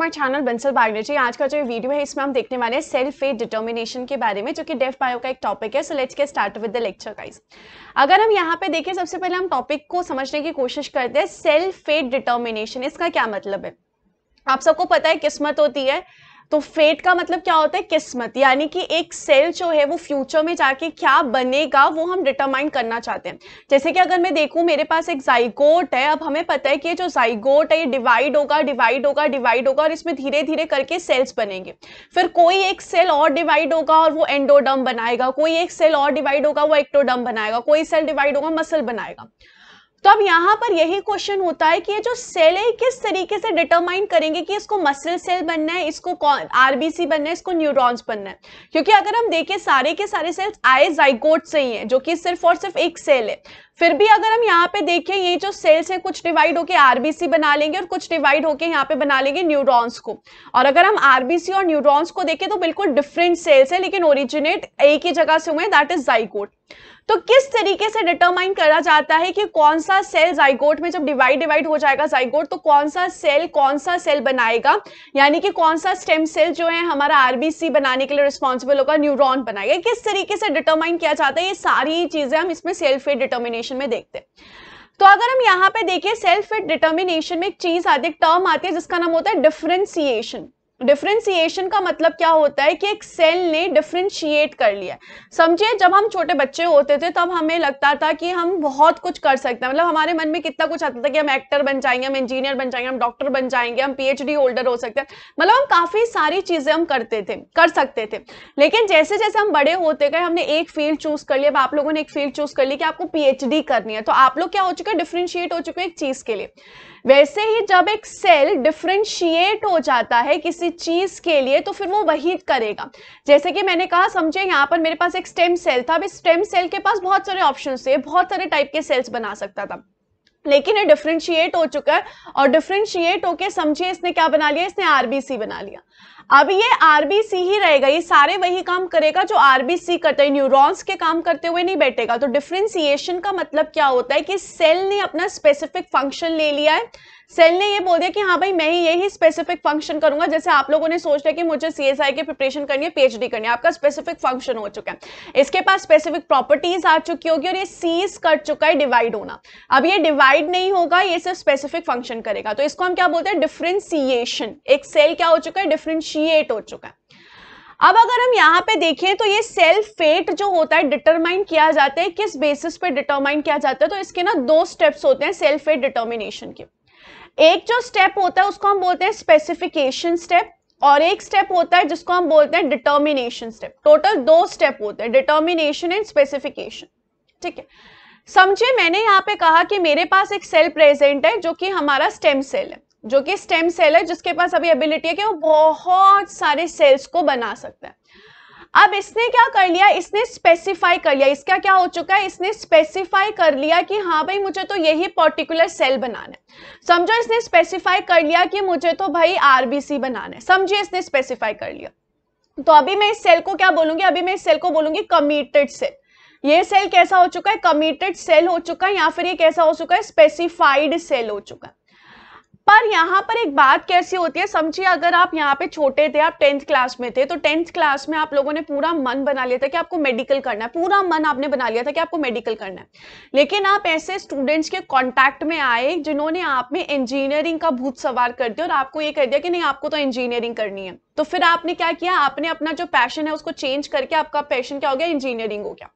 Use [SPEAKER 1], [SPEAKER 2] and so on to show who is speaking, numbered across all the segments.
[SPEAKER 1] my channel Bansal बागनेची आज का जो वीडियो है इसमें हम देखने वाले हैं सेल्फ फेट डिटर्मिनेशन के बारे में जो कि डेफ बायो का एक टॉपिक है so let's get start with the lecture guys अगर हम यहाँ पे देखें सबसे पहले हम टॉपिक को समझने की कोशिश करते हैं सेल्फ फेट डिटर्मिनेशन इसका क्या मतलब है आप सबको पता है किस्मत होती है तो फेट का मतलब क्या होता है किस्मत यानी कि एक सेल जो है वो फ्यूचर में जाके क्या बनेगा वो हम डिटरमाइन करना चाहते हैं जैसे कि अगर मैं देखूं मेरे पास एक जाइगोट है अब हमें पता है कि ये जो जाइगोट है ये डिवाइड होगा डिवाइड होगा डिवाइड होगा और इसमें धीरे धीरे करके सेल्स बनेंगे फिर कोई एक सेल और डिवाइड होगा और वो एंडोडम बनाएगा कोई एक सेल और डिवाइड होगा वो एक्टोडम बनाएगा कोई सेल डिवाइड होगा मसल बनाएगा तो अब यहाँ पर यही क्वेश्चन होता है कि ये जो सेल है किस तरीके से डिटरमाइन करेंगे कि इसको मसल सेल बनना है इसको आरबीसी बनना है इसको न्यूरॉन्स बनना है क्योंकि अगर हम देखें सारे के सारे सेल्स आए जाइकोट से ही हैं जो कि सिर्फ और सिर्फ एक सेल है फिर भी अगर हम यहाँ पे देखें ये जो सेल्स हैं कुछ डिवाइड होके आरबीसी बना लेंगे और कुछ डिवाइड होके यहाँ पे बना लेंगे न्यूरॉन्स को और अगर हम आरबीसी और न्यूरॉन्स को देखें तो बिल्कुल डिफरेंट सेल्स है लेकिन ओरिजिनेट एक ही जगह से हुए हैं दैट इज जाइकोट तो किस तरीके से डिटरमाइन करा जाता है कि कौन सा सेल जाइगोट में जब डिवाइड डिवाइड हो जाएगा जाइगोट तो कौन सा सेल कौन सा सेल बनाएगा यानी कि कौन सा स्टेम सेल जो है हमारा आरबीसी बनाने के लिए रिस्पॉन्सिबल होगा न्यूरॉन बनाएगा किस तरीके से डिटरमाइन किया जाता है ये सारी चीजें हम इसमें सेल्फेड डिटर्मिनेशन में देखते हैं तो अगर हम यहाँ पे देखें सेल्फ फिट डिटर्मिनेशन में एक चीज आती है टर्म आती है जिसका नाम होता है डिफ्रेंसिएशन डिफ्रेंसिएशन का मतलब क्या होता है कि एक सेल ने डिफ्रेंशिएट कर लिया समझिए जब हम छोटे बच्चे होते थे तब हमें लगता था कि हम बहुत कुछ कर सकते हैं मतलब हमारे मन में कितना कुछ आता था कि हम एक्टर बन जाएंगे हम इंजीनियर बन जाएंगे हम डॉक्टर बन जाएंगे हम पीएचडी होल्डर हो सकते हैं मतलब हम काफ़ी सारी चीज़ें हम करते थे कर सकते थे लेकिन जैसे जैसे हम बड़े होते गए हमने एक फील्ड चूज़ कर लिया आप लोगों ने एक फील्ड चूज़ कर ली कि आपको पी करनी है तो आप लोग क्या हो चुके हैं डिफ्रेंशिएट हो चुके हैं एक चीज़ के लिए वैसे ही जब एक सेल डिफ्रेंशिएट हो जाता है किसी चीज के लिए तो फिर वो वही करेगा जैसे कि मैंने कहा समझे यहाँ पर मेरे पास एक स्टेम सेल था अब इस स्टेम सेल के पास बहुत सारे ऑप्शन थे बहुत सारे टाइप के सेल्स बना सकता था लेकिन ये डिफ्रेंशिएट हो चुका है और डिफ्रेंशिएट होके समझिए इसने क्या बना लिया इसने आरबीसी बना लिया अब ये आरबीसी ही रहेगा ये सारे वही काम करेगा जो आरबीसी करता है न्यूरॉन्स के काम करते हुए नहीं बैठेगा तो डिफ्रेंसिएशन का मतलब क्या होता है कि सेल ने अपना स्पेसिफिक फंक्शन ले लिया है सेल ने ये बोल दिया कि हाँ भाई मैं ही यही स्पेसिफिक फंक्शन करूंगा जैसे आप लोगों ने सोच लिया कि मुझे सी एस आई की प्रिपरेशन करनी है पीएचडी करनी है आपका स्पेसिफिक फंक्शन हो चुका है इसके पास स्पेसिफिक प्रॉपर्टीज आ चुकी होगी और ये सीज कर चुका है डिवाइड होना अब ये डिवाइड नहीं होगा ये सिर्फ स्पेसिफिक फंक्शन करेगा तो इसको हम क्या बोलते हैं डिफ्रेंसिएशन एक सेल क्या हो चुका है डिफ्रेंशिए डिफ्रेंशिएट हो चुका है अब अगर हम यहाँ पे देखें तो ये सेल्फ फेट जो होता है डिटरमाइन किया जाता है किस बेसिस पे डिटरमाइन किया जाता है तो इसके ना दो स्टेप्स होते हैं सेल्फ फेट डिटर्मिनेशन के एक जो स्टेप होता है उसको हम बोलते हैं स्पेसिफिकेशन स्टेप और एक स्टेप होता है जिसको हम बोलते हैं डिटर्मिनेशन स्टेप टोटल दो स्टेप होते हैं डिटर्मिनेशन एंड स्पेसिफिकेशन ठीक है समझे मैंने यहाँ पे कहा कि मेरे पास एक सेल प्रेजेंट है जो कि हमारा स्टेम सेल है जो कि स्टेम सेल है जिसके पास अभी एबिलिटी है कि वो बहुत सारे सेल्स को बना सकता है अब इसने क्या कर लिया इसने स्पेसिफाई कर लिया इसका क्या हो चुका है इसने स्पेसिफाई कर लिया कि हाँ भाई मुझे तो यही पर्टिकुलर सेल बनाना है समझो इसने स्पेसिफाई कर लिया कि मुझे तो भाई आरबीसी बनाना है समझिए इसने स्पेसिफाई कर लिया तो अभी मैं इस सेल को क्या बोलूंगी अभी मैं इस सेल को बोलूंगी कमीटेड सेल ये सेल कैसा हो चुका है कमीटेड सेल हो चुका है या फिर ये कैसा हो चुका है स्पेसिफाइड सेल हो चुका है पर यहाँ पर एक बात कैसी होती है समझिए अगर आप यहाँ पे छोटे थे आप टेंथ क्लास में थे तो टेंथ क्लास में आप लोगों ने पूरा मन बना लिया था कि आपको मेडिकल करना है पूरा मन आपने बना लिया था कि आपको मेडिकल करना है लेकिन आप ऐसे स्टूडेंट्स के कांटेक्ट में आए जिन्होंने आप में इंजीनियरिंग का भूत सवार कर दिया और आपको ये कह दिया कि नहीं आपको तो इंजीनियरिंग करनी है तो फिर आपने क्या किया आपने अपना जो पैशन है उसको चेंज करके आपका पैशन क्या हो गया इंजीनियरिंग हो गया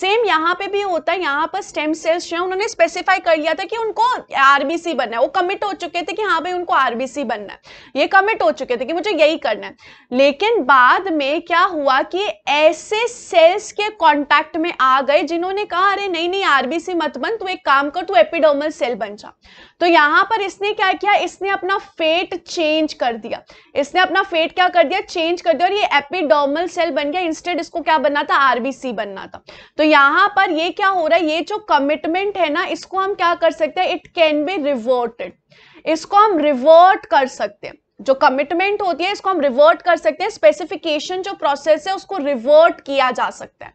[SPEAKER 1] सेम यहाँ पे भी होता है यहाँ पर स्टेम सेल्स जो है उन्होंने स्पेसिफाई कर लिया था कि उनको आरबीसी बनना है वो कमिट हो चुके थे कि हाँ भाई उनको आरबीसी बनना है ये कमिट हो चुके थे कि मुझे यही करना है लेकिन बाद में क्या हुआ कि ऐसे सेल्स के कॉन्टैक्ट में आ गए जिन्होंने कहा अरे नहीं नहीं आरबीसी मत बन तू एक काम कर तू एपिडोमल सेल बन जा तो यहाँ पर इसने क्या किया इसने अपना फेट चेंज कर दिया इसने अपना फेट क्या कर दिया चेंज कर दिया और ये एपिडोमल सेल बन गया इंस्टेड इसको क्या बनना था आरबीसी बनना था तो यहाँ पर ये क्या हो रहा है ये जो कमिटमेंट है ना इसको हम क्या कर सकते हैं इट कैन बी रिवोर्टेड इसको हम रिवोर्ट कर सकते हैं जो कमिटमेंट होती है इसको हम रिवर्ट कर सकते हैं स्पेसिफिकेशन जो प्रोसेस है उसको रिवर्ट किया जा सकता है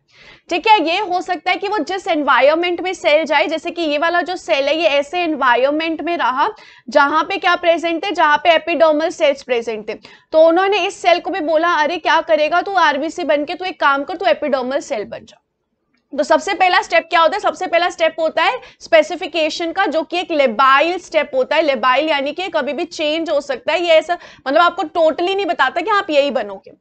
[SPEAKER 1] ठीक है ये हो सकता है कि वो जिस एनवायरमेंट में सेल जाए जैसे कि ये वाला जो सेल है ये ऐसे एनवायरमेंट में रहा जहां पे क्या प्रेजेंट थे जहां पे एपिडोमल सेल्स प्रेजेंट थे तो उन्होंने इस सेल को भी बोला अरे क्या करेगा तू आरबीसी बन के तू एक काम कर तू एपिडोमल सेल बन जा तो सबसे पहला स्टेप क्या होता है सबसे पहला स्टेप होता है स्पेसिफिकेशन का जो कि एक लेबाइल स्टेप होता है लेबाइल यानी कि कभी भी चेंज हो सकता है ये ऐसा मतलब आपको टोटली नहीं बताता कि आप यही बनोगे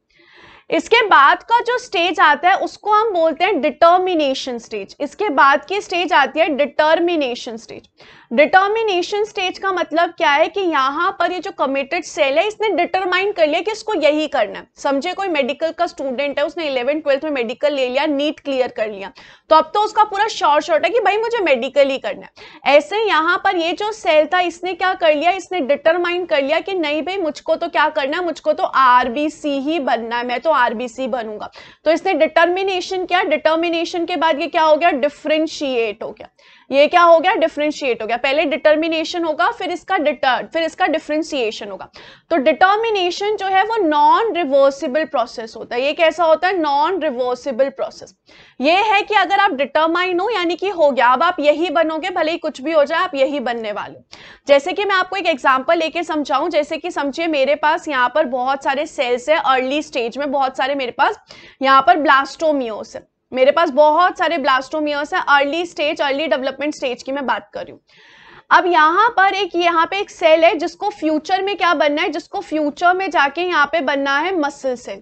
[SPEAKER 1] इसके बाद का जो स्टेज आता है उसको हम बोलते हैं डिटर्मिनेशन स्टेज इसके बाद की स्टेज आती है डिटर्मिनेशन स्टेज डिटर्मिनेशन स्टेज का मतलब क्या है कि यहाँ पर ये जो कमिटेड सेल है इसने डिटरमाइन कर लिया कि इसको यही करना है समझे कोई मेडिकल का स्टूडेंट है उसने इलेवन ट्वेल्थ में मेडिकल ले लिया नीट क्लियर कर लिया तो अब तो उसका पूरा शॉर्ट शॉर्ट है कि भाई मुझे मेडिकल ही करना है ऐसे यहाँ पर ये जो सेल था इसने क्या कर लिया इसने डिटरमाइन कर लिया कि नहीं भाई मुझको तो क्या करना है मुझको तो आरबीसी ही बनना है मैं तो आरबीसी बनूंगा तो इसने डिटर्मिनेशन किया डिटर्मिनेशन के बाद ये क्या हो गया डिफ्रेंशिएट हो गया ये क्या हो गया डिफ्रेंशिएट हो गया पहले डिटर्मिनेशन होगा फिर इसका डिटर फिर इसका डिफ्रेंसिएशन होगा तो डिटर्मिनेशन जो है वो नॉन रिवर्सिबल प्रोसेस होता है ये कैसा होता है नॉन रिवर्सिबल प्रोसेस ये है कि अगर आप डिटरमाइन हो यानी कि हो गया अब आप यही बनोगे भले ही कुछ भी हो जाए आप यही बनने वाले जैसे कि मैं आपको एक एग्जाम्पल लेके समझाऊं जैसे कि समझिए मेरे पास यहाँ पर बहुत सारे सेल्स है अर्ली स्टेज में बहुत सारे मेरे पास यहाँ पर ब्लास्टोमियोस है मेरे पास बहुत सारे ब्लास्टोमियर्स हैं early stage early development stage की मैं बात कर रही हूँ अब यहाँ पर एक यहाँ पे एक सेल है जिसको फ्यूचर में क्या बनना है जिसको फ्यूचर में जाके यहाँ पे बनना है मसल सेल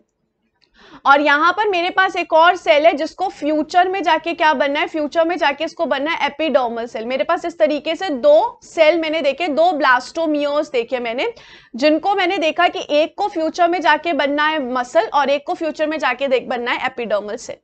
[SPEAKER 1] और यहाँ पर मेरे पास एक और सेल है जिसको फ्यूचर में जाके क्या बनना है फ्यूचर में जाके इसको बनना है एपिडोमल सेल मेरे पास इस तरीके से दो सेल मैंने देखे दो ब्लास्टोमियोस देखे मैंने जिनको मैंने देखा कि एक को फ्यूचर में जाके बनना है मसल और एक को फ्यूचर में जाके देख बनना है एपिडोमल सेल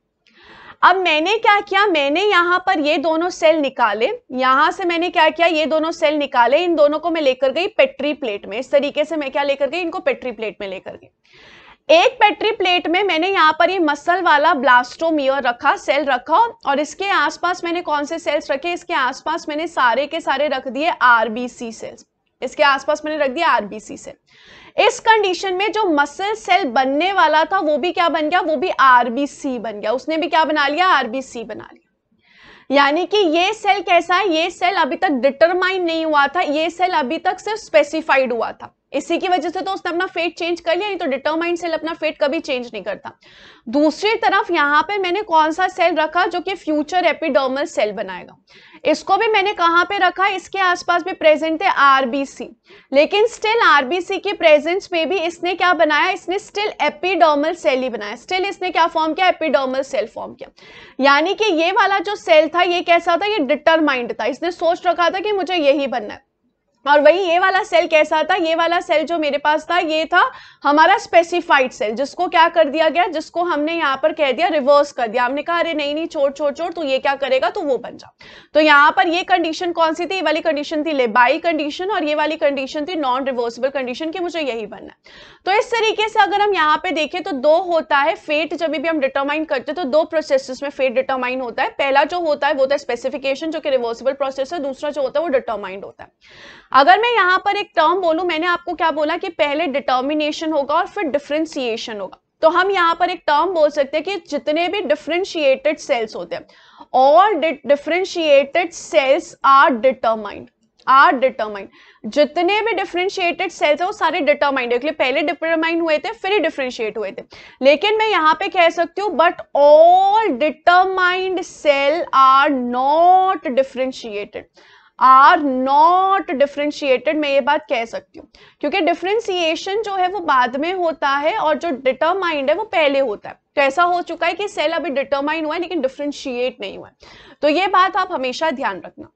[SPEAKER 1] अब मैंने क्या किया मैंने यहाँ पर ये दोनों सेल निकाले यहां से मैंने क्या किया ये दोनों सेल निकाले इन दोनों को मैं लेकर गई पेट्री प्लेट में इस तरीके से मैं क्या लेकर गई इनको पेट्री प्लेट में लेकर गई एक पेट्री प्लेट में मैंने यहाँ पर ये मसल वाला ब्लास्टोमियर रखा सेल रखा और इसके आसपास मैंने कौन से सेल्स रखे इसके आसपास मैंने सारे के सारे रख दिए आरबीसी सेल्स इसके आसपास मैंने रख दिया आरबीसी से इस कंडीशन में जो मसल सेल बनने वाला था वो भी क्या बन गया वो भी आरबीसी बन गया उसने भी क्या बना लिया आरबीसी बना लिया यानी कि ये सेल कैसा है ये सेल अभी तक डिटरमाइन नहीं हुआ था ये सेल अभी तक सिर्फ स्पेसिफाइड हुआ था इसी की वजह से तो उसने अपना फेट चेंज कर लिया नहीं तो डिटरमाइंड सेल अपना फेट कभी चेंज नहीं करता दूसरी तरफ यहाँ पे मैंने कौन सा सेल रखा जो कि फ्यूचर एपिडर्मल सेल बनाएगा इसको भी मैंने कहाँ पे रखा इसके आसपास भी प्रेजेंट है आरबीसी लेकिन स्टिल आरबीसी की प्रेजेंस में भी इसने क्या बनाया इसने स्टिल एपिडोमल सेल ही बनाया स्टिल इसने क्या फॉर्म किया एपिडोमल सेल फॉर्म किया यानी कि ये वाला जो सेल था ये कैसा था ये डिटरमाइंड था इसने सोच रखा था कि मुझे यही बनना है और वही ये वाला सेल कैसा था ये वाला सेल जो मेरे पास था ये था हमारा स्पेसिफाइड सेल जिसको क्या कर दिया गया जिसको हमने यहाँ पर कह दिया रिवर्स कर दिया हमने कहा अरे नहीं नहीं छोड़ छोड़ छोड़ तो ये क्या करेगा तो वो बन जा तो यहाँ पर ये कंडीशन कौन सी थी ये वाली कंडीशन थी लेबाई कंडीशन और ये वाली कंडीशन थी नॉन रिवर्सिबल कंडीशन की मुझे यही बनना है तो इस तरीके से अगर हम यहाँ पे देखें तो दो होता है फेट जब भी हम डिटर्माइन करते तो दो प्रोसेस में फेट डिटर्माइन होता है पहला जो होता है वो होता है स्पेसिफिकेशन जो कि रिवर्सिबल प्रोसेस है दूसरा जो होता है वो डिटर्माइंड होता है अगर मैं यहाँ पर एक टर्म बोलू मैंने आपको क्या बोला कि पहले डिटर्मिनेशन होगा और फिर डिफ्रेंसिएशन होगा तो हम यहाँ पर एक टर्म बोल सकते हैं कि जितने भी डिफ्रेंशिएटेड सेल्स होते हैं all differentiated cells are determined are determined जितने भी डिफ्रेंशिएटेड सेल्स है वो सारे डिटर्माइंड है पहले डिटरमाइंड हुए थे फिर ही डिफ्रेंशिएट हुए थे लेकिन मैं यहाँ पे कह सकती हूँ but all determined cell are not differentiated are not differentiated मैं ये बात कह सकती हूँ क्योंकि डिफ्रेंसिएशन जो है वो बाद में होता है और जो डिटरमाइंड है वो पहले होता है तो ऐसा हो चुका है कि सेल अभी डिटरमाइन हुआ है लेकिन डिफ्रेंशिएट नहीं हुआ है तो ये बात आप हमेशा ध्यान रखना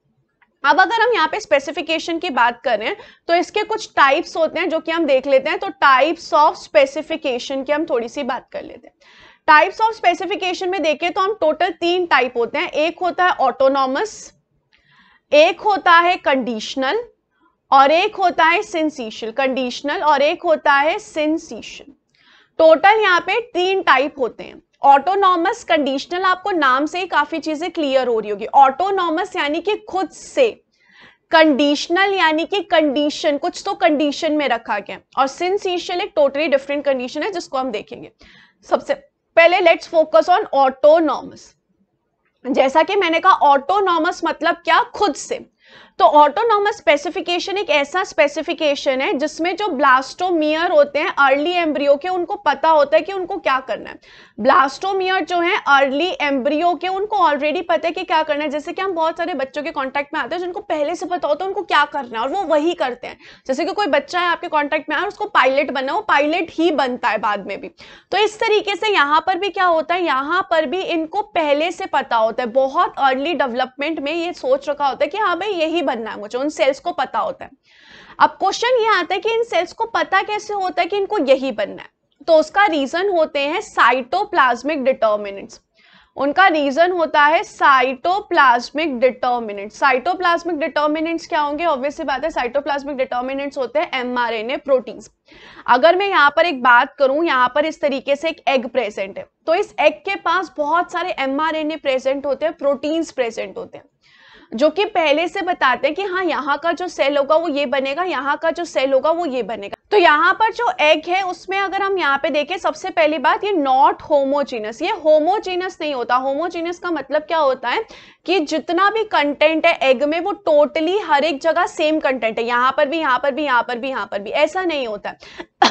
[SPEAKER 1] अब अगर हम यहाँ पे स्पेसिफिकेशन की बात करें तो इसके कुछ टाइप्स होते हैं जो कि हम देख लेते हैं तो टाइप्स ऑफ स्पेसिफिकेशन की हम थोड़ी सी बात कर लेते हैं टाइप्स ऑफ स्पेसिफिकेशन में देखें तो हम टोटल तीन टाइप होते हैं एक होता है ऑटोनॉमस एक होता है कंडीशनल और एक होता है सेंसीशियल कंडीशनल और एक होता है सेंसीशियल टोटल यहाँ पे तीन टाइप होते हैं ऑटोनॉमस कंडीशनल आपको नाम से ही काफी चीजें क्लियर हो रही होगी ऑटोनॉमस यानी कि खुद से कंडीशनल यानी कि कंडीशन कुछ तो कंडीशन में रखा गया और सिंसीशियल एक टोटली डिफरेंट कंडीशन है जिसको हम देखेंगे सबसे पहले लेट्स फोकस ऑन ऑटोनॉमस जैसा कि मैंने कहा ऑटोनॉमस मतलब क्या खुद से तो ऑटोनॉमस स्पेसिफिकेशन एक ऐसा स्पेसिफिकेशन है जिसमें जो ब्लास्टोमियर होते हैं अर्ली एम्ब्रियो के उनको पता होता है कि उनको क्या करना है ब्लास्टोमियर जो है अर्ली एम्ब्रियो के उनको ऑलरेडी पता है कि क्या करना है जैसे कि हम बहुत सारे बच्चों के कॉन्टैक्ट में आते हैं जिनको पहले से पता होता है उनको क्या करना है और वो वही करते हैं जैसे कि कोई बच्चा है आपके कॉन्टैक्ट में आया उसको पायलट बना वो पायलट ही बनता है बाद में भी तो इस तरीके से यहाँ पर भी क्या होता है यहाँ पर भी इनको पहले से पता होता है बहुत अर्ली डेवलपमेंट में ये सोच रखा होता है कि हाँ भाई यही बनना है मुझे उन सेल्स को पता होता है अब क्वेश्चन ये आता है कि इन सेल्स को पता कैसे होता है कि इनको यही बनना है तो उसका रीजन होते हैं साइटोप्लाज्मिक डिटर्मिनेंट्स उनका रीजन होता है साइटोप्लाज्मिक डिटर्मिनेंट साइटोप्लाज्मिक डिटर्मिनेंट्स क्या होंगे ऑब्वियस सी बात है साइटोप्लाज्मिक डिटर्मिनेंट्स होते हैं एमआरएनए प्रोटीन्स अगर मैं यहाँ पर एक बात करूं यहाँ पर इस तरीके से एक एग प्रेजेंट है तो इस एग के पास बहुत सारे एमआरएनए प्रेजेंट होते हैं प्रोटीन्स प्रेजेंट होते हैं जो कि पहले से बताते हैं कि हाँ यहाँ का जो सेल होगा वो ये बनेगा यहाँ का जो सेल होगा वो ये बनेगा तो यहाँ पर जो एग है उसमें अगर हम यहाँ पे देखें सबसे पहली बात ये नॉट होमोजीनस ये होमोजीनस नहीं होता होमोजीनस का मतलब क्या होता है कि जितना भी कंटेंट है एग में वो टोटली हर एक जगह सेम कंटेंट है यहाँ पर भी यहाँ पर भी यहाँ पर भी यहाँ पर भी ऐसा नहीं होता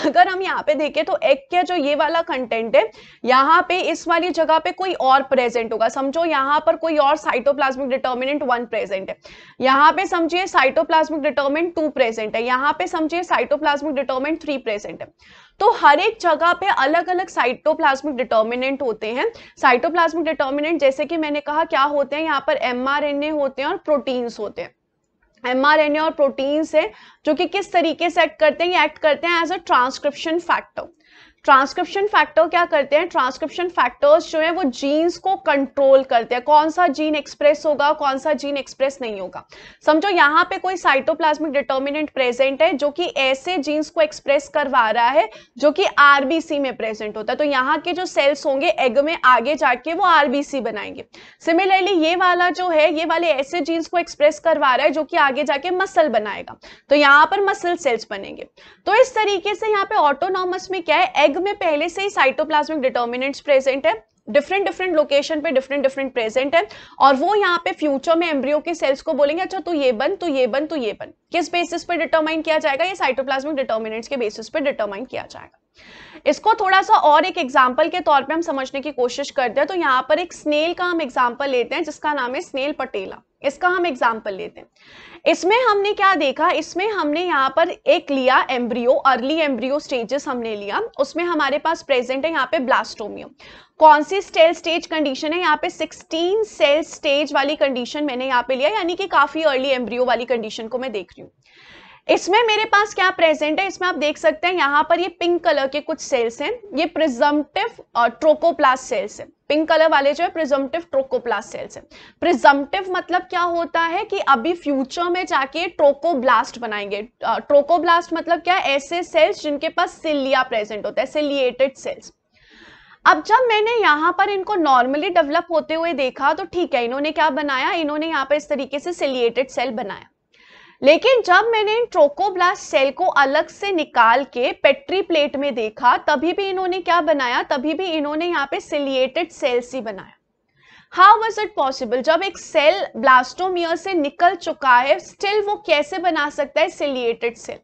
[SPEAKER 1] अगर हम यहाँ पे देखें तो एग का जो ये वाला कंटेंट है यहाँ पे इस वाली जगह पे कोई और प्रेजेंट होगा समझो यहाँ पर कोई और साइटोप्लाज्मिक डिटर्मिनेंट वन प्रेजेंट है यहाँ पे समझिए साइटोप्लाज्मिक डिटर्मिनेंट टू प्रेजेंट है यहाँ पे समझिए साइटोप्लाज्मिक डिटर्मेंट थ्री प्रेजेंट है तो हर एक जगह पे अलग अलग साइटोप्लाज्मिक डिटर्मिनेंट होते हैं साइटोप्लाज्मिक डिटर्मिनेंट जैसे कि मैंने कहा क्या होते हैं यहाँ पर एमआरएनए होते हैं और प्रोटीन्स होते हैं एम आर एन ए और प्रोटीन्स है जो कि किस तरीके से एक्ट करते हैं ये एक्ट करते हैं as a transcription factor transcription factor क्या करते हैं ट्रांसक्रिप्शन फैक्टर्स जो हैं वो जीन्स को कंट्रोल करते हैं कौन सा जीन एक्सप्रेस होगा कौन सा जीन एक्सप्रेस नहीं होगा समझो यहाँ पे कोई साइटोप्लाज्मिक डिटर्मिनेंट प्रेजेंट है जो कि ऐसे जीन्स को एक्सप्रेस करवा रहा है जो कि आरबीसी में प्रेजेंट होता है तो यहाँ के जो सेल्स होंगे एग में आगे जाके वो आरबीसी बनाएंगे सिमिलरली ये वाला जो है ये वाले ऐसे जीन्स को एक्सप्रेस करवा रहा है जो कि आगे जाके मसल बनाएगा तो यहाँ पर मसल सेल्स बनेंगे तो इस तरीके से यहाँ पे ऑटोनॉमस में क्या है एग एग में पहले से ही साइटोप्लाज्मिक डिटर्मिनेंट्स प्रेजेंट है डिफरेंट डिफरेंट लोकेशन पे डिफरेंट डिफरेंट प्रेजेंट है और वो यहाँ पे फ्यूचर में एम्ब्रियो के सेल्स को बोलेंगे अच्छा तो ये बन तो ये बन तो ये बन किस बेसिस पे डिटरमाइन किया जाएगा ये साइटोप्लाज्मिक डिटर्मिनेंट्स के बेसिस पे डिटरमाइन किया जाएगा इसको थोड़ा सा और एक एग्जाम्पल के तौर पे हम समझने की कोशिश करते हैं तो यहाँ पर एक स्नेल का हम एग्जाम्पल लेते हैं जिसका नाम है स्नेल पटेला इसका हम एग्जाम्पल लेते हैं इसमें हमने क्या देखा इसमें हमने यहाँ पर एक लिया एम्ब्रियो अर्ली एम्ब्रियो स्टेजेस हमने लिया उसमें हमारे पास प्रेजेंट है यहाँ पे ब्लास्टोमियो कौन सी स्टेल स्टेज कंडीशन है यहाँ पे 16 सेल स्टेज वाली कंडीशन मैंने यहाँ पे लिया यानी कि काफी अर्ली एम्ब्रियो वाली कंडीशन को मैं देख रही हूँ इसमें मेरे पास क्या प्रेजेंट है इसमें आप देख सकते हैं यहाँ पर ये पिंक कलर के कुछ सेल्स हैं ये प्रिजम्पटिव ट्रोकोप्लास्ट सेल्स हैं पिंक कलर वाले जो है प्रिजम्पटिव ट्रोकोप्लास्ट सेल्स हैं प्रिजम्पटिव मतलब क्या होता है कि अभी फ्यूचर में जाके ट्रोकोब्लास्ट बनाएंगे ट्रोकोब्लास्ट मतलब क्या है ऐसे सेल्स जिनके पास सिलिया प्रेजेंट होता है सिलिएटेड सेल्स अब जब मैंने यहाँ पर इनको नॉर्मली डेवलप होते हुए देखा तो ठीक है इन्होंने क्या बनाया इन्होंने यहाँ पर इस तरीके से सिलिएटेड सेल बनाया लेकिन जब मैंने इन ट्रोकोब्लास्ट सेल को अलग से निकाल के पेट्री प्लेट में देखा तभी भी इन्होंने क्या बनाया तभी भी इन्होंने यहाँ पे सिलिएटेड सेल्स ही बनाया हाउ वॉज इट पॉसिबल जब एक सेल ब्लास्टोमियर से निकल चुका है स्टिल वो कैसे बना सकता है सिलिएटेड सेल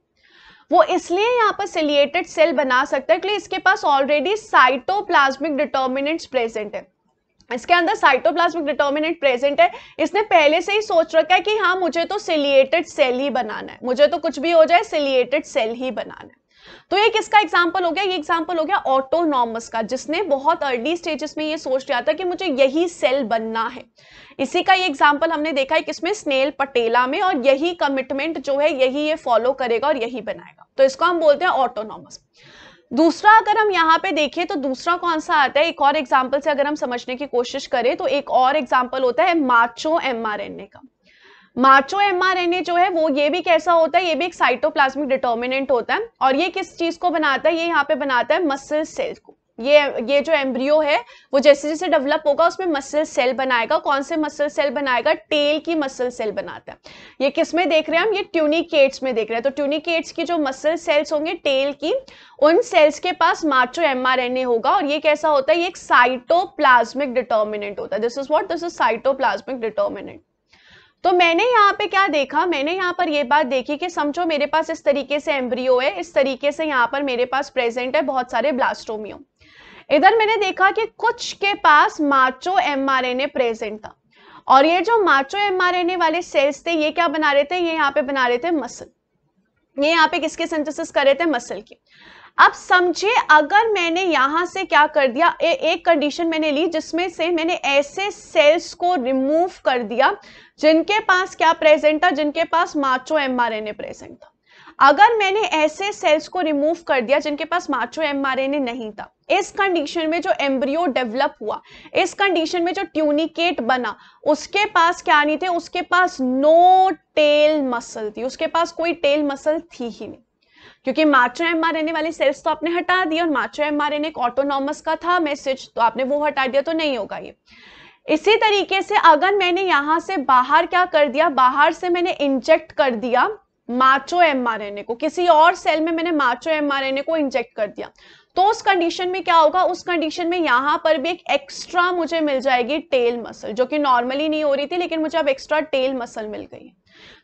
[SPEAKER 1] वो इसलिए यहाँ पर सिलिएटेड सेल बना सकता है क्योंकि इसके पास ऑलरेडी साइटोप्लाज्मिक डिटर्मिनेंट्स प्रेजेंट है इसके अंदर साइटोप्लाज्मिक डिटर्मिनेंट प्रेजेंट है इसने पहले से ही सोच रखा है कि हाँ मुझे तो सिलिएटेड सेल ही बनाना है मुझे तो कुछ भी हो जाए सिलिएटेड सेल ही बनाना है तो ये किसका एग्जाम्पल हो गया ये एग्जाम्पल हो गया ऑटोनॉमस का जिसने बहुत अर्ली स्टेजेस में ये सोच लिया था कि मुझे यही सेल बनना है इसी का ये एग्जाम्पल हमने देखा है किसमें स्नेल पटेला में और यही कमिटमेंट जो है यही ये फॉलो करेगा और यही बनाएगा तो इसको हम बोलते हैं ऑटोनॉमस दूसरा अगर हम यहाँ पे देखें तो दूसरा कौन सा आता है एक और एग्जाम्पल से अगर हम समझने की कोशिश करें तो एक और एग्जाम्पल होता है माचो एमआरएनए का माचो एमआरएनए जो है वो ये भी कैसा होता है ये भी एक साइटोप्लाज्मिक डिटर्मिनेंट होता है और ये किस चीज को बनाता है ये यहाँ पे बनाता है मसल सेल को ये ये जो एम्ब्रियो है वो जैसे जैसे डेवलप होगा उसमें मसल सेल बनाएगा कौन से मसल सेल बनाएगा टेल की मसल सेल बनाता है ये किस में देख रहे हैं हम ये ट्यूनिकेट्स में देख रहे हैं तो ट्यूनिकेट्स की जो मसल सेल्स होंगे टेल की उन सेल्स के पास माचो एमआरएनए होगा और ये कैसा होता है ये एक साइटोप्लाज्मिक डिटर्मिनेंट होता है this is what this is cytoplasmic determinant तो मैंने यहाँ पे क्या देखा मैंने यहाँ पर ये बात देखी कि समझो मेरे पास इस तरीके से एम्ब्रियो है इस तरीके से यहाँ पर मेरे पास प्रेजेंट है बहुत सारे ब्लास्टोमियो इधर मैंने देखा कि कुछ के पास मार्चो एमआरएनए प्रेजेंट था और ये जो मार्चो एमआरएनए वाले सेल्स थे ये क्या बना रहे थे ये यहाँ पे बना रहे थे मसल ये यहाँ पे किसके सिंथेसिस कर रहे थे मसल की अब समझे अगर मैंने यहां से क्या कर दिया ए, एक कंडीशन मैंने ली जिसमें से मैंने ऐसे सेल्स को रिमूव कर दिया जिनके पास क्या प्रेजेंट था जिनके पास मार्चो एमआरएनए प्रेजेंट था अगर मैंने ऐसे सेल्स को रिमूव कर दिया जिनके पास माचो एम नहीं था इस कंडीशन में जो एम्ब्रियो डेवलप हुआ इस कंडीशन में जो ट्यूनिकेट बना उसके पास क्या नहीं थे उसके पास नो टेल मसल थी उसके पास कोई टेल मसल थी ही नहीं क्योंकि माचो ए वाली सेल्स तो आपने हटा दी और माचो एमआरएनए एक ऑटोनॉमस का था मैसेज तो आपने वो हटा दिया तो नहीं होगा ये इसी तरीके से अगर मैंने यहां से बाहर क्या कर दिया बाहर से मैंने इंजेक्ट कर दिया माचो एमआरएनए को किसी और सेल में मैंने माचो एमआरएनए को इंजेक्ट कर दिया तो उस कंडीशन में क्या होगा उस कंडीशन में यहां पर भी एक एक्स्ट्रा मुझे मिल जाएगी टेल मसल जो कि नॉर्मली नहीं हो रही थी लेकिन मुझे अब एक्स्ट्रा टेल मसल मिल गई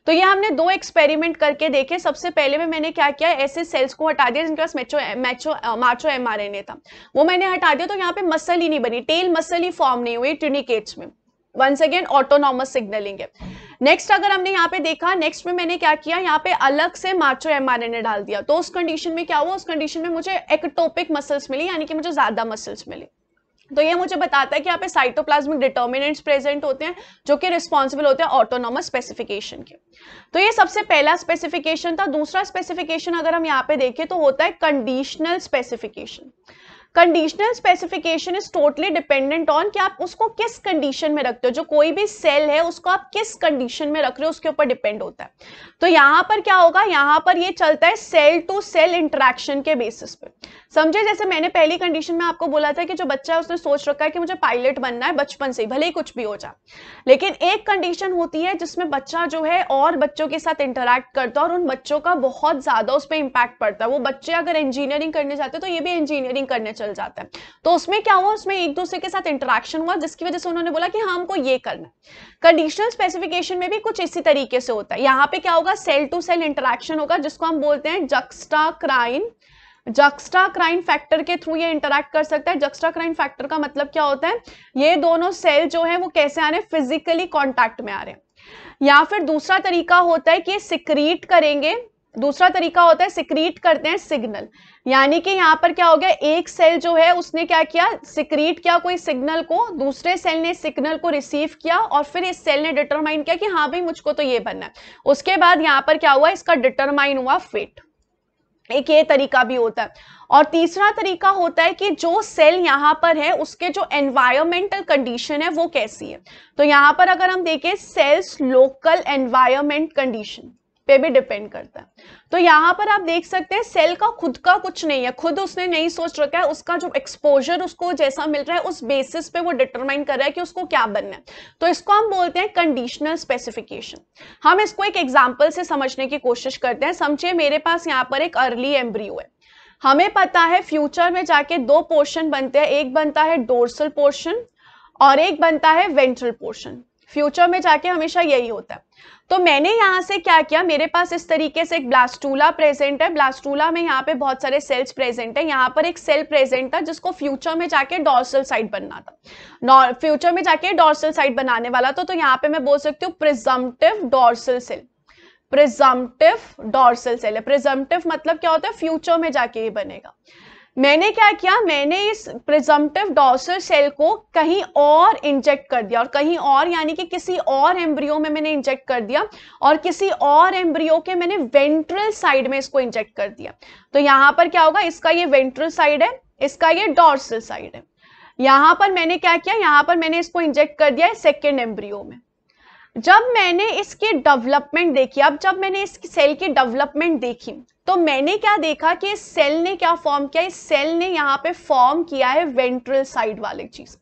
[SPEAKER 1] तो ये हमने दो एक्सपेरिमेंट करके देखे सबसे पहले में मैंने क्या किया ऐसे सेल्स को हटा दिया जिनके पास मैचो मैचो माचो एमआरएनए था वो मैंने हटा दिया तो यहाँ पे मसल ही नहीं बनी टेल मसल ही फॉर्म नहीं हुई ट्यूनिकेट्स में वंस अगेन ऑटोनॉमस सिग्नलिंग है नेक्स्ट अगर हमने यहाँ पे देखा नेक्स्ट में मैंने क्या किया यहाँ पे अलग से माचो एमआरएनए डाल दिया तो उस कंडीशन में क्या हुआ उस कंडीशन में मुझे एक्टोपिक मसल्स मिली यानी कि मुझे ज्यादा मसल्स मिले तो ये मुझे बताता है कि यहाँ पे साइटोप्लाज्मिक डिटर्मिनेंट्स प्रेजेंट होते हैं जो कि रिस्पॉन्सिबल होते हैं ऑटोनॉमस स्पेसिफिकेशन के तो ये सबसे पहला स्पेसिफिकेशन था दूसरा स्पेसिफिकेशन अगर हम यहाँ पे देखें तो होता है conditional specification conditional specification is totally dependent on कि आप उसको किस कंडीशन में रखते हो जो कोई भी सेल है उसको आप किस कंडीशन में रख रहे हो उसके ऊपर डिपेंड होता है तो यहां पर क्या होगा यहां पर ये चलता है सेल टू सेल इंटरेक्शन के बेसिस पे समझे जैसे मैंने पहली कंडीशन में आपको बोला था कि जो बच्चा है उसने सोच रखा है कि मुझे पायलट बनना है बचपन से भले ही कुछ भी हो जाए लेकिन एक कंडीशन होती है जिसमें बच्चा जो है और बच्चों के साथ इंटरेक्ट करता है और उन बच्चों का बहुत ज्यादा उस पर इंपैक्ट पड़ता है वो बच्चे अगर इंजीनियरिंग करने जाते हैं तो ये भी इंजीनियरिंग करने चल जाता है तो उसमें क्या हुआ उसमें एक दूसरे के साथ इंटरेक्शन हुआ जिसकी वजह से उन्होंने बोला कि हाँ हमको ये करना है कंडीशनल स्पेसिफिकेशन में भी कुछ इसी तरीके से होता है यहाँ पे क्या होगा होगा सेल टू सेल इंटरेक्शन होगा जिसको हम बोलते हैं juxtacrine juxtacrine factor के थ्रू ये इंटरेक्ट कर सकता है जक्स्टा क्राइन फैक्टर का मतलब क्या होता है ये दोनों सेल जो है वो कैसे आ रहे हैं फिजिकली कॉन्टैक्ट में आ रहे हैं या फिर दूसरा तरीका होता है कि ये सिक्रीट करेंगे दूसरा तरीका होता है सिक्रीट करते हैं सिग्नल यानी कि यहाँ पर क्या हो गया एक सेल जो है उसने क्या किया सिक्रीट किया कोई सिग्नल को दूसरे सेल ने सिग्नल को रिसीव किया और फिर इस सेल ने डिटरमाइन किया कि हाँ भाई मुझको तो ये बनना है उसके बाद यहाँ पर क्या हुआ इसका डिटरमाइन हुआ फेट एक ये तरीका भी होता है और तीसरा तरीका होता है कि जो सेल यहाँ पर है उसके जो एनवायरमेंटल कंडीशन है वो कैसी है तो यहाँ पर अगर हम देखें सेल्स लोकल एनवायरमेंट कंडीशन पे भी डिपेंड करता है तो यहाँ पर आप देख सकते हैं सेल का खुद का कुछ नहीं है खुद उसने नहीं सोच रखा है उसका जो एक्सपोजर उसको जैसा मिल रहा है उस बेसिस पे वो डिटरमाइन कर रहा है कि उसको क्या बनना है तो इसको हम बोलते हैं कंडीशनल स्पेसिफिकेशन हम इसको एक एग्जाम्पल से समझने की कोशिश करते हैं समझिए मेरे पास यहाँ पर एक अर्ली एम्ब्रियो है हमें पता है फ्यूचर में जाके दो पोर्शन बनते हैं एक बनता है डोर्सल पोर्शन और एक बनता है वेंट्रल पोर्शन फ्यूचर में जाके हमेशा यही होता है तो मैंने यहाँ से क्या किया मेरे पास इस तरीके से एक ब्लास्टूला प्रेजेंट है ब्लास्टूला में यहाँ पे बहुत सारे सेल्स प्रेजेंट है यहाँ पर एक सेल प्रेजेंट था जिसको फ्यूचर में जाके डॉर्सल साइड बनना था फ्यूचर में जाके डॉर्सल साइड बनाने वाला था तो यहाँ पे मैं बोल सकती हूँ presumptive dorsal cell presumptive dorsal cell है प्रिजम्पटिव मतलब क्या होता है फ्यूचर में जाके ही बनेगा मैंने क्या किया मैंने इस प्रिजम्पटिव डॉर्सल सेल को कहीं और इंजेक्ट कर दिया और कहीं और यानी कि किसी और एम्ब्रियो में मैंने इंजेक्ट कर दिया और किसी और एम्ब्रियो के मैंने वेंट्रल साइड में इसको इंजेक्ट कर दिया तो यहाँ पर क्या होगा इसका ये वेंट्रल साइड है इसका ये डॉर्सल साइड है यहाँ पर मैंने क्या किया यहाँ पर मैंने इसको इंजेक्ट कर दिया है सेकेंड एम्ब्रियो में जब मैंने इसकी डेवलपमेंट देखी अब जब मैंने इस सेल की डेवलपमेंट देखी तो मैंने क्या देखा कि इस सेल ने क्या फॉर्म किया इस सेल ने यहाँ पे फॉर्म किया है वेंट्रल साइड वाली चीज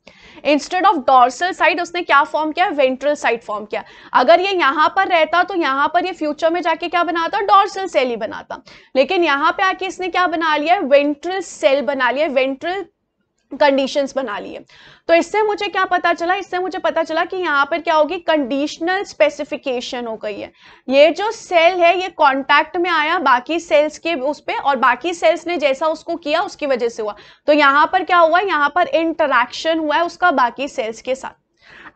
[SPEAKER 1] इंस्टेड ऑफ डॉर्सल साइड उसने क्या फॉर्म किया वेंट्रल साइड फॉर्म किया अगर ये यहाँ पर रहता तो यहाँ पर ये फ्यूचर में जाके क्या बनाता डॉर्सल सेल ही बनाता लेकिन यहाँ पे आके इसने क्या बना लिया वेंट्रल सेल बना लिया वेंट्रल कंडीशंस बना लिए तो इससे मुझे क्या पता चला इससे मुझे पता चला कि यहाँ पर क्या होगी कंडीशनल स्पेसिफिकेशन हो गई है ये जो सेल है ये कॉन्टैक्ट में आया बाकी सेल्स के उस पर और बाकी सेल्स ने जैसा उसको किया उसकी वजह से हुआ तो यहाँ पर क्या हुआ यहाँ पर इंटरैक्शन हुआ है उसका बाकी सेल्स के साथ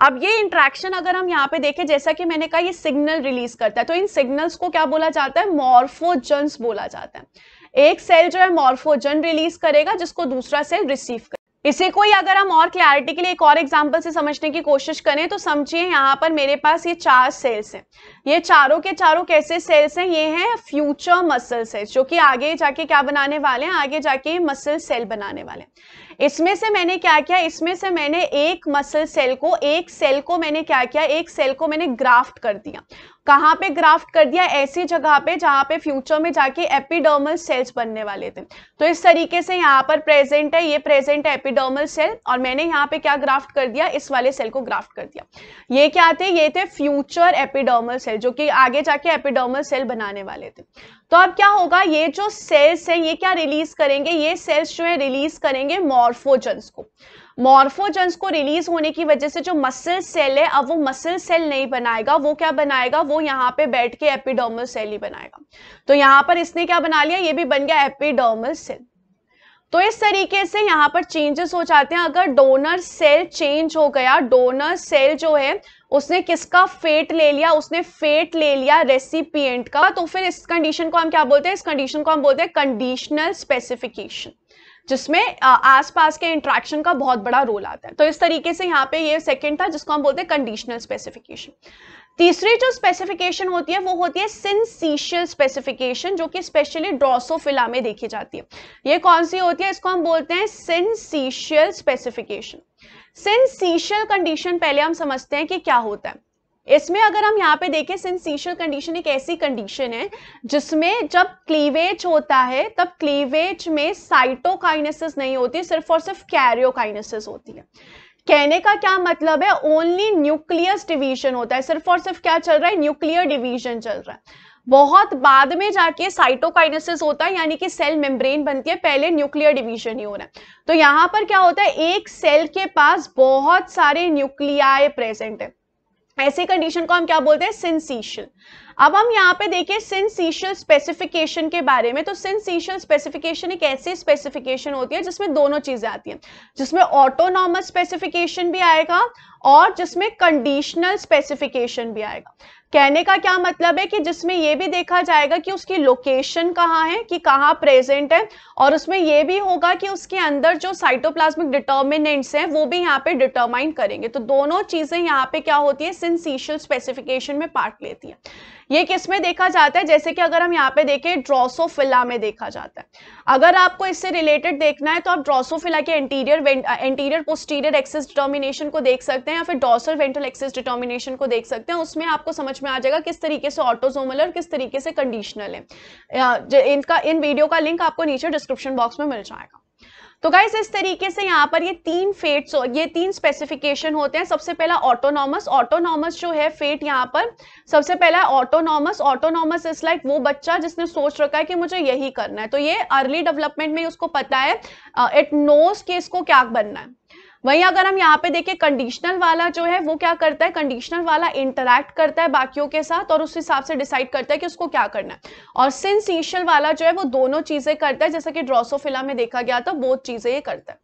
[SPEAKER 1] अब ये इंट्रैक्शन अगर हम यहाँ पे देखें जैसा कि मैंने कहा ये सिग्नल रिलीज करता है तो इन सिग्नल्स को क्या बोला जाता है मॉर्फोजन्स बोला जाता है एक सेल जो है मॉर्फोजन रिलीज करेगा जिसको दूसरा सेल रिसीव इसे कोई अगर हम और क्लैरिटी के लिए एक और एग्जांपल से समझने की कोशिश करें तो समझिए यहाँ पर मेरे पास ये चार सेल्स हैं ये चारों के चारों कैसे सेल्स हैं ये हैं फ्यूचर मसल सेल्स जो कि आगे जाके क्या बनाने वाले हैं आगे जाके मसल सेल बनाने वाले इसमें से मैंने क्या किया इसमें से मैंने एक मसल सेल को एक सेल को मैंने क्या किया एक सेल को मैंने ग्राफ्ट कर दिया कहाँ पे ग्राफ्ट कर दिया ऐसी जगह पे जहाँ पे फ्यूचर में जाके एपिडर्मल सेल्स बनने वाले थे तो इस तरीके से यहाँ पर प्रेजेंट है ये प्रेजेंट है एपिडर्मल सेल और मैंने यहाँ पे क्या ग्राफ्ट कर दिया इस वाले सेल को ग्राफ्ट कर दिया ये क्या थे ये थे फ्यूचर एपिडर्मल सेल जो कि आगे जाके एपिडर्मल सेल बनाने वाले थे तो अब क्या होगा ये जो सेल्स हैं ये क्या रिलीज करेंगे ये सेल्स जो है रिलीज करेंगे मॉर्फोजन्स को मॉर्फोजेंस को रिलीज होने की वजह से जो मसल सेल है अब वो मसल सेल नहीं बनाएगा वो क्या बनाएगा वो यहाँ पे बैठ के एपिडोमल सेल ही बनाएगा तो यहाँ पर इसने क्या बना लिया ये भी बन गया एपिडोमल सेल तो इस तरीके से यहाँ पर चेंजेस हो जाते हैं अगर डोनर सेल चेंज हो गया डोनर सेल जो है उसने किसका फेट ले लिया उसने फेट ले लिया रेसिपिएंट का तो फिर इस कंडीशन को हम क्या बोलते हैं इस कंडीशन को हम बोलते हैं कंडीशनल स्पेसिफिकेशन जिसमें आसपास के इंट्रैक्शन का बहुत बड़ा रोल आता है तो इस तरीके से यहाँ पे ये सेकेंड था जिसको हम बोलते हैं कंडीशनल स्पेसिफिकेशन तीसरी जो स्पेसिफिकेशन होती है वो होती है सिंसीशियल स्पेसिफिकेशन जो कि स्पेशली ड्रोसोफिला में देखी जाती है ये कौन सी होती है इसको हम बोलते हैं सिंसीशियल स्पेसिफिकेशन सिंसीशियल कंडीशन पहले हम समझते हैं कि क्या होता है इसमें अगर हम यहाँ पे देखें सेंसेशनल कंडीशन एक ऐसी कंडीशन है जिसमें जब क्लीवेज होता है तब क्लीवेज में साइटोकाइनेसिस नहीं होती सिर्फ और सिर्फ कैरियोकाइनेसिस होती है कहने का क्या मतलब है ओनली न्यूक्लियस डिवीजन होता है सिर्फ और सिर्फ क्या चल रहा है न्यूक्लियर डिवीजन चल रहा है बहुत बाद में जाके साइटोकाइनेसिस होता है यानी कि सेल मेम्ब्रेन बनती है पहले न्यूक्लियर डिवीजन ही हो रहा है तो यहाँ पर क्या होता है एक सेल के पास बहुत सारे न्यूक्लियाए प्रेजेंट है ऐसी कंडीशन को हम क्या बोलते हैं सिंसीशियल अब हम यहाँ पे देखिए सिंसीशियल स्पेसिफिकेशन के बारे में तो सिंसीशियल स्पेसिफिकेशन एक ऐसी स्पेसिफिकेशन होती है जिसमें दोनों चीजें आती हैं जिसमें ऑटोनॉमस स्पेसिफिकेशन भी आएगा और जिसमें कंडीशनल स्पेसिफिकेशन भी आएगा कहने का क्या मतलब है कि जिसमें ये भी देखा जाएगा कि उसकी लोकेशन कहाँ है कि कहाँ प्रेजेंट है और उसमें ये भी होगा कि उसके अंदर जो साइटोप्लाज्मिक डिटर्मिनेंट्स हैं वो भी यहाँ पे डिटरमाइन करेंगे तो दोनों चीज़ें यहाँ पे क्या होती है सिंसीशियल स्पेसिफिकेशन में पार्ट लेती है ये किस में देखा जाता है जैसे कि अगर हम यहाँ पे देखें ड्रोसोफिला में देखा जाता है अगर आपको इससे रिलेटेड देखना है तो आप ड्रोसोफिला के anterior anterior posterior axis determination को देख सकते हैं या फिर डॉसल वेंट्रल एक्सेस डिटर्मिनेशन को देख सकते हैं उसमें आपको समझ में आ जाएगा किस तरीके से ऑटोजोमल और किस तरीके से कंडीशनल है इनका इन वीडियो का लिंक आपको नीचे डिस्क्रिप्शन बॉक्स में मिल जाएगा तो गाइस इस तरीके से यहाँ पर ये तीन फेट्स ये तीन स्पेसिफिकेशन होते हैं सबसे पहला ऑटोनॉमस ऑटोनॉमस जो है फेट यहाँ पर सबसे पहला ऑटोनॉमस ऑटोनॉमस इज लाइक वो बच्चा जिसने सोच रखा है कि मुझे यही करना है तो ये अर्ली डेवलपमेंट में उसको पता है इट नोस कि इसको क्या बनना है वहीं अगर हम यहाँ पे देखें कंडीशनल वाला जो है वो क्या करता है कंडीशनल वाला इंटरैक्ट करता है बाकियों के साथ और उस हिसाब से डिसाइड करता है कि उसको क्या करना है और सिंसिशियल वाला जो है वो दोनों चीजें करता है जैसा कि ड्रॉसोफिला में देखा गया था बहुत चीजें ये करता है